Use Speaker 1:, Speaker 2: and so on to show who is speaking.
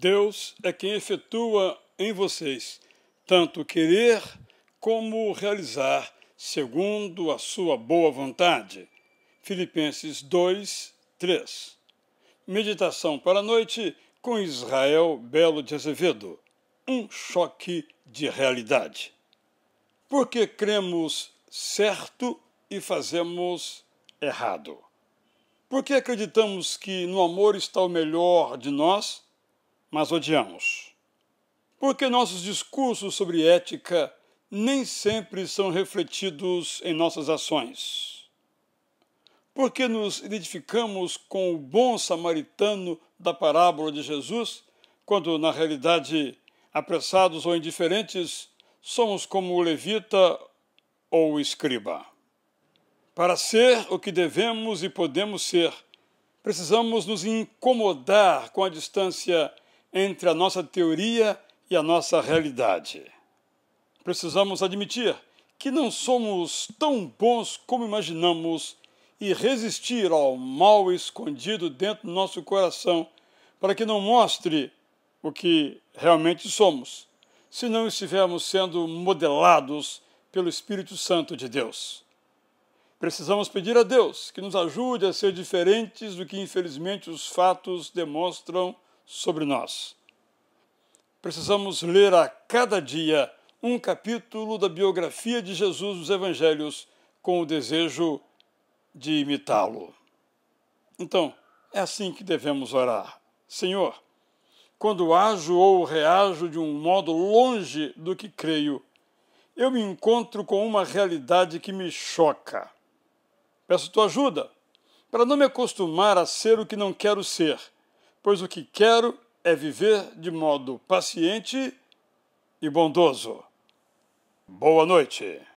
Speaker 1: Deus é quem efetua em vocês tanto querer como realizar, segundo a sua boa vontade. Filipenses 2, 3. Meditação para a noite com Israel Belo de Azevedo. Um choque de realidade. Porque cremos certo e fazemos errado. Porque acreditamos que no amor está o melhor de nós mas odiamos. Porque nossos discursos sobre ética nem sempre são refletidos em nossas ações. Porque nos identificamos com o bom samaritano da parábola de Jesus, quando na realidade, apressados ou indiferentes, somos como o levita ou o escriba. Para ser o que devemos e podemos ser, precisamos nos incomodar com a distância entre a nossa teoria e a nossa realidade. Precisamos admitir que não somos tão bons como imaginamos e resistir ao mal escondido dentro do nosso coração para que não mostre o que realmente somos, se não estivermos sendo modelados pelo Espírito Santo de Deus. Precisamos pedir a Deus que nos ajude a ser diferentes do que infelizmente os fatos demonstram sobre nós. Precisamos ler a cada dia um capítulo da biografia de Jesus nos Evangelhos com o desejo de imitá-lo. Então, é assim que devemos orar. Senhor, quando ajo ou reajo de um modo longe do que creio, eu me encontro com uma realidade que me choca. Peço tua ajuda para não me acostumar a ser o que não quero ser pois o que quero é viver de modo paciente e bondoso. Boa noite.